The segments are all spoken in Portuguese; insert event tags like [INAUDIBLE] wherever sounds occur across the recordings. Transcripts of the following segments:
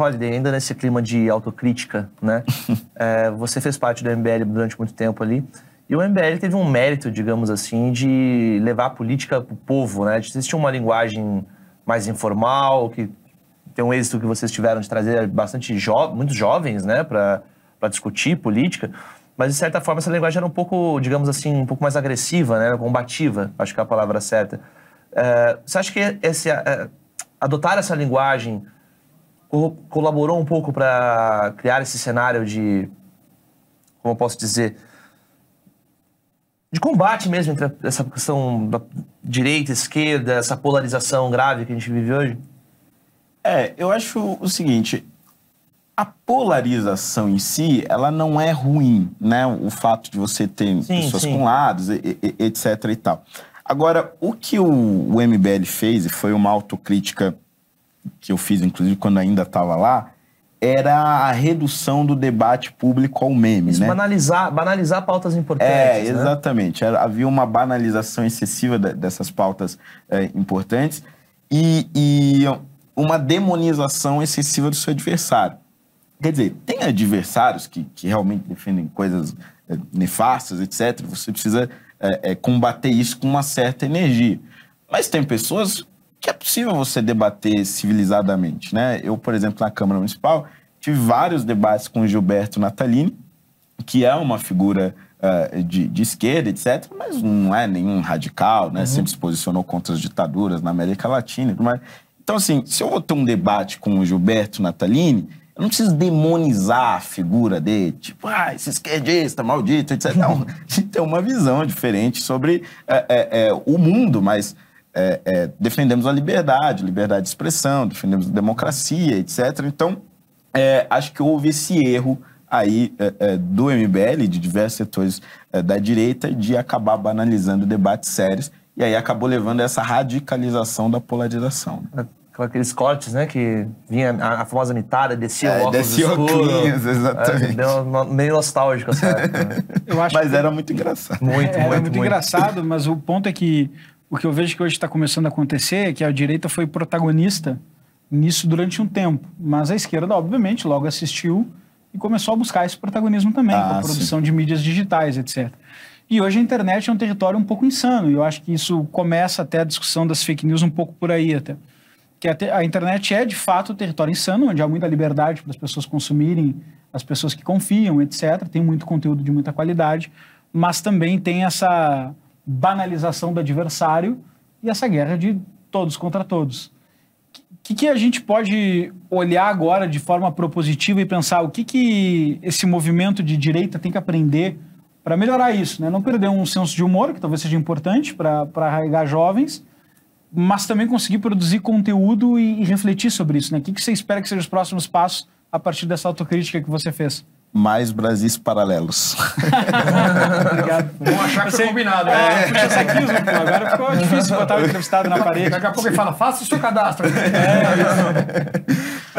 Holiday, ainda nesse clima de autocrítica, né? [LAUGHS] é, você fez parte do MBL durante muito tempo ali. E o MBL teve um mérito, digamos assim, de levar a política para o povo, né? Existe uma linguagem mais informal, que tem um êxito que vocês tiveram de trazer bastante jo muitos jovens, né, para discutir política. Mas, de certa forma, essa linguagem era um pouco, digamos assim, um pouco mais agressiva, né? Combativa, acho que é a palavra certa. É, você acha que esse, é, adotar essa linguagem colaborou um pouco para criar esse cenário de. Como eu posso dizer? De combate mesmo entre essa questão da direita e esquerda, essa polarização grave que a gente vive hoje? É, eu acho o seguinte. A polarização em si, ela não é ruim, né? O fato de você ter sim, pessoas sim. com lados, e, e, etc e tal. Agora, o que o, o MBL fez, e foi uma autocrítica que eu fiz, inclusive, quando ainda estava lá, era a redução do debate público ao meme, Isso, né? Banalizar, banalizar pautas importantes. É, né? exatamente. Era, havia uma banalização excessiva de, dessas pautas é, importantes e, e uma demonização excessiva do seu adversário. Quer dizer, tem adversários que, que realmente defendem coisas é, nefastas, etc. Você precisa é, é, combater isso com uma certa energia. Mas tem pessoas que é possível você debater civilizadamente, né? Eu, por exemplo, na Câmara Municipal, tive vários debates com o Gilberto Natalini, que é uma figura uh, de, de, esquerda, etc., mas não é nenhum radical, né? Uhum. Sempre se posicionou contra as ditaduras na América Latina. Mas... Então, assim, se eu vou ter um debate com o Gilberto Natalini, eu não preciso demonizar a figura dele, tipo, ah, esse esquerdista, maldito, etc. Não, a [LAUGHS] gente tem uma visão diferente sobre é, é, é, o mundo, mas é, é, defendemos a liberdade, liberdade de expressão, defendemos a democracia, etc. Então, é, acho que houve esse erro aí é, é, do MBL, de diversos setores é, da direita, de acabar banalizando debates sérios, e aí acabou levando a essa radicalização da polarização. Aqueles cortes, né, que vinha a, a famosa mitada, descia é, o óculos descia escuro. Óculos, exatamente. meio nostálgico essa época. Né? mas que... era muito engraçado. Muito, é, muito, era muito, muito engraçado, mas o ponto é que o que eu vejo que hoje está começando a acontecer é que a direita foi protagonista nisso durante um tempo, mas a esquerda, obviamente, logo assistiu e começou a buscar esse protagonismo também, ah, com a produção sim. de mídias digitais, etc. E hoje a internet é um território um pouco insano, e eu acho que isso começa até a discussão das fake news um pouco por aí até. Que a, a internet é, de fato, um território insano, onde há muita liberdade para as pessoas consumirem, as pessoas que confiam, etc. Tem muito conteúdo de muita qualidade, mas também tem essa banalização do adversário e essa guerra de todos contra todos. O que, que a gente pode olhar agora de forma propositiva e pensar o que, que esse movimento de direita tem que aprender para melhorar isso? Né? Não perder um senso de humor, que talvez seja importante para arraigar jovens, mas também conseguir produzir conteúdo e, e refletir sobre isso. Né? O que, que você espera que sejam os próximos passos a partir dessa autocrítica que você fez? mais Brasis paralelos. Obrigado. Vamos achar que foi combinado. Né? É. Puxa, você quis, então. agora ficou difícil botar o entrevistado na parede. Daqui a pouco ele fala, faça o seu cadastro. É,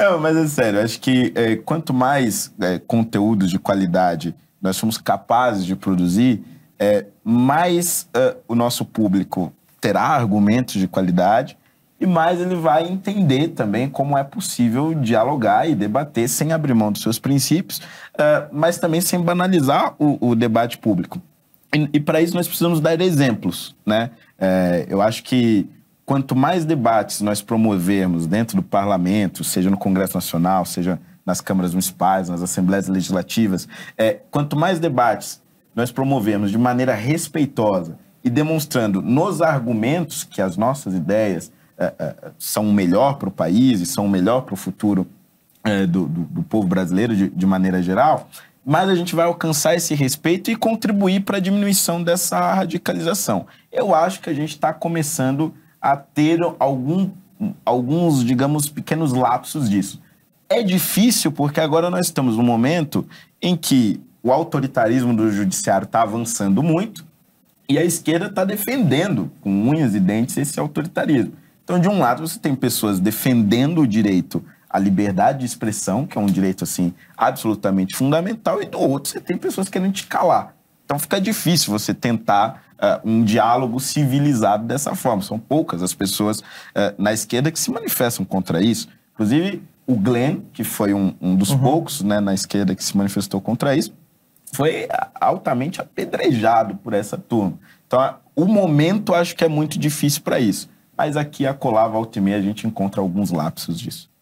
Não, mas é sério, acho que é, quanto mais é, conteúdo de qualidade nós somos capazes de produzir, é, mais uh, o nosso público terá argumentos de qualidade e mais ele vai entender também como é possível dialogar e debater sem abrir mão dos seus princípios, uh, mas também sem banalizar o, o debate público. E, e para isso nós precisamos dar exemplos, né? Eh, eu acho que quanto mais debates nós promovermos dentro do parlamento, seja no Congresso Nacional, seja nas câmaras municipais, nas assembleias legislativas, é, quanto mais debates nós promovemos de maneira respeitosa e demonstrando nos argumentos que as nossas ideias é, é, são o melhor para o país e são o melhor para o futuro é, do, do, do, povo brasileiro de, de maneira geral, mas a gente vai alcançar esse respeito e contribuir para a diminuição dessa radicalização. Eu acho que a gente está começando a ter algum, alguns, digamos, pequenos lapsos disso. É difícil porque agora nós estamos num momento em que o autoritarismo do judiciário está avançando muito e a esquerda está defendendo com unhas e dentes esse autoritarismo. Então, de um lado, você tem pessoas defendendo o direito à liberdade de expressão, que é um direito assim absolutamente fundamental, e do outro, você tem pessoas querendo te calar. Então, fica difícil você tentar uh, um diálogo civilizado dessa forma. São poucas as pessoas uh, na esquerda que se manifestam contra isso. Inclusive, o Glenn, que foi um, um dos uhum. poucos né, na esquerda que se manifestou contra isso, foi altamente apedrejado por essa turma. Então, o momento acho que é muito difícil para isso mas aqui a colava volta e meia a gente encontra alguns lapsos disso.